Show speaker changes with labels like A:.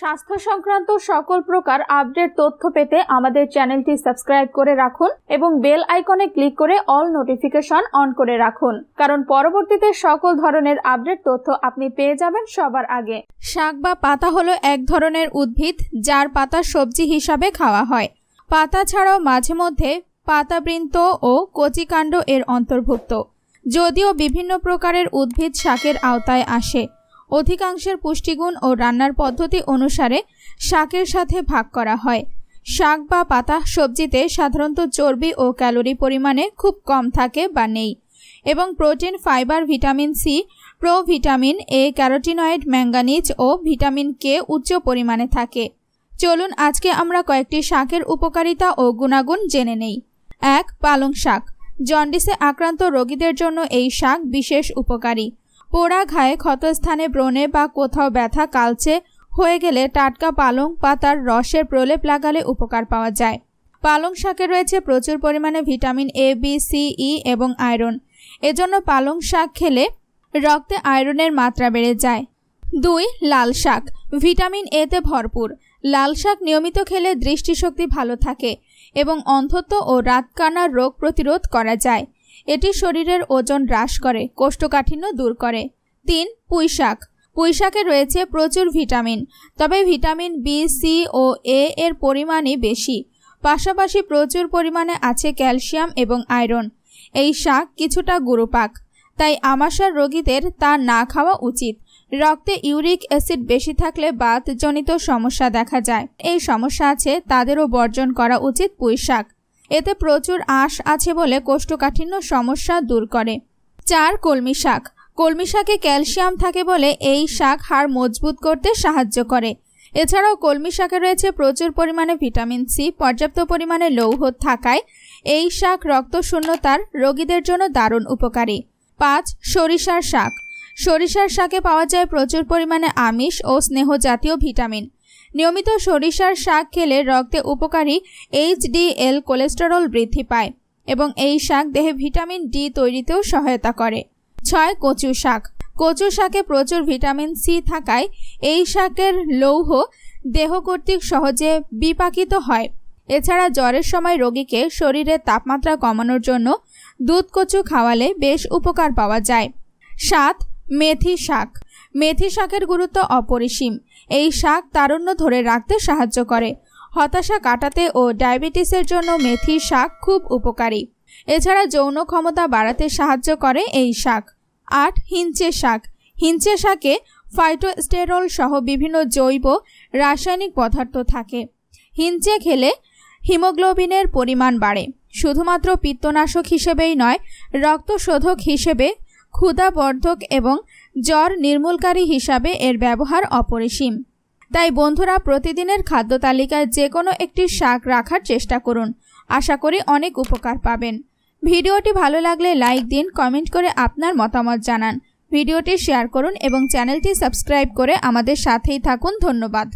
A: স্বাস্থ্য সংক্রান্ত সকল প্রকার আপডেট তথ্য পেতে আমাদের চ্যানেলটি সাবস্ক্রাইব করে রাখুন এবং বেল আইকনে ক্লিক করে অল নোটিফিকেশন অন করে রাখুন কারণ পরবর্তীতে সকল ধরনের আপডেট তথ্য আপনি পেয়ে যাবেন সবার আগে শাক বা পাতা হলো এক ধরনের উদ্ভিদ যার পাতা সবজি হিসাবে খাওয়া হয় পাতা ছাড়াও মাঝে মধ্যে পাতাবৃন্ত ও কচিকাণ্ড এর অন্তর্ভুক্ত যদিও বিভিন্ন প্রকারের উদ্ভিদ শাকের আওতায় আসে অধিকাংশের পুষ্টিগুণ ও রান্নার পদ্ধতি অনুসারে শাকের সাথে ভাগ করা হয় শাক বা পাতা সবজিতে সাধারণত চর্বি ও ক্যালোরি পরিমাণে খুব কম থাকে বা নেই এবং protein fibre vitamin C provitamin A carotenoid manganese ও ভিটামিন কে উচ্চ পরিমাণে থাকে চলুন আজকে আমরা কয়েকটি শাকের উপকারিতা ও গুণাগুণ জেনে নেই এক পালং শাক জন্ডিসে আক্রান্ত রোগীদের জন্য এই শাক বিশেষ উপকারী পোড়া ঘায়ে ক্ষতস্থানে ব্রণে বা কোথাও ব্যথা কালচে হয়ে গেলে টাটকা পালং পাতার রসের প্রলেপ লাগালে উপকার পাওয়া যায় পালং শাকে রয়েছে প্রচুর পরিমাণে vitamin A B C E এবং আয়রন এজন্য পালং শাক খেলে রক্তে আয়রনের মাত্রা বেড়ে যায় দুই লাল শাক ভিটামিন এতে ভরপুর লাল শাক নিয়মিত খেলে দৃষ্টিশক্তি ভালো থাকে এবং অন্ধত্ব ও রাতকানার রোগ প্রতিরোধ করা যায় এটি শরীরের ওজন হ্রাস করে কোষ্ঠকাঠিন্য দূর করে তিন পুঁইশাক পুঁইশাকে রয়েছে প্রচুর ভিটামিন তবে ভিটামিন বি সি ও এ এর পরিমাণই বেশি পাশাপাশি প্রচুর পরিমাণে আছে ক্যালসিয়াম এবং আয়রন এই শাক কিছুটা গুরুপাক তাই আমাশার রোগীদের তা না খাওয়া উচিত রক্তে ইউরিক অ্যাসিড বেশি থাকলে বাতজনিত সমস্যা দেখা যায় এই সমস্যা আছে তাদেরও বর্জন করা উচিত পুঁইশাক এতে প্রচুর আঁশ আছে বলে কোষ্ঠকাঠিন্য সমস্যা দূর করে চার কলমি শাক কলমি শাকে ক্যালসিয়াম থাকে বলে এই শাক হাড় মজবুত করতে সাহায্য করে এছাড়াও কলমি শাকে রয়েছে প্রচুর পরিমাণে ভিটামিন সি পর্যাপ্ত পরিমাণে লৌহ থাকায় এই শাক রক্ত শূন্যতার রোগীদের জন্য দারুণ উপকারী পাঁচ সরিষার শাক সরিষার শাকে পাওয়া যায় প্রচুর পরিমাণে আমিষ ও স্নেহ জাতীয় ভিটামিন নিয়মিত সরিষার শাক খেলে রক্তে উপকারী এইচডিএল কোলেস্টেরল বৃদ্ধি পায় এবং এই শাক দেহে ভিটামিন ডি তৈরিতেও সহায়তা করে ছয় কচু শাক কচু শাকে প্রচুর ভিটামিন সি থাকায় এই শাকের লৌহ দেহ কর্তৃক সহজে বিপাকিত হয় এছাড়া জ্বরের সময় রোগীকে শরীরের তাপমাত্রা কমানোর জন্য দুধ কচু খাওয়ালে বেশ উপকার পাওয়া যায় সাত মেথি শাক মেথি শাকের গুরুত্ব অপরিসীম এই শাক তারুণ্য ধরে রাখতে সাহায্য করে হতাশা কাটাতে ও ডায়াবেটিসের জন্য মেথি শাক খুব উপকারী এছাড়া যৌন ক্ষমতা বাড়াতে সাহায্য করে এই শাক আট হিঞ্চে শাক হিঞ্চে শাকে ফাইটোস্টেরল সহ বিভিন্ন জৈব রাসায়নিক পদার্থ থাকে হিঞ্চে খেলে হিমোগ্লোবিনের পরিমাণ বাড়ে শুধুমাত্র পিত্তনাশক হিসেবেই নয় রক্তশোধক হিসেবে ক্ষুধাবর্ধক এবং জ্বর নির্মূলকারী হিসাবে এর ব্যবহার অপরিসীম তাই বন্ধুরা প্রতিদিনের খাদ্য তালিকায় যে কোনো একটি শাক রাখার চেষ্টা করুন আশা করি অনেক উপকার পাবেন ভিডিওটি ভালো লাগলে লাইক দিন কমেন্ট করে আপনার মতামত জানান ভিডিওটি শেয়ার করুন এবং চ্যানেলটি সাবস্ক্রাইব করে আমাদের সাথেই থাকুন ধন্যবাদ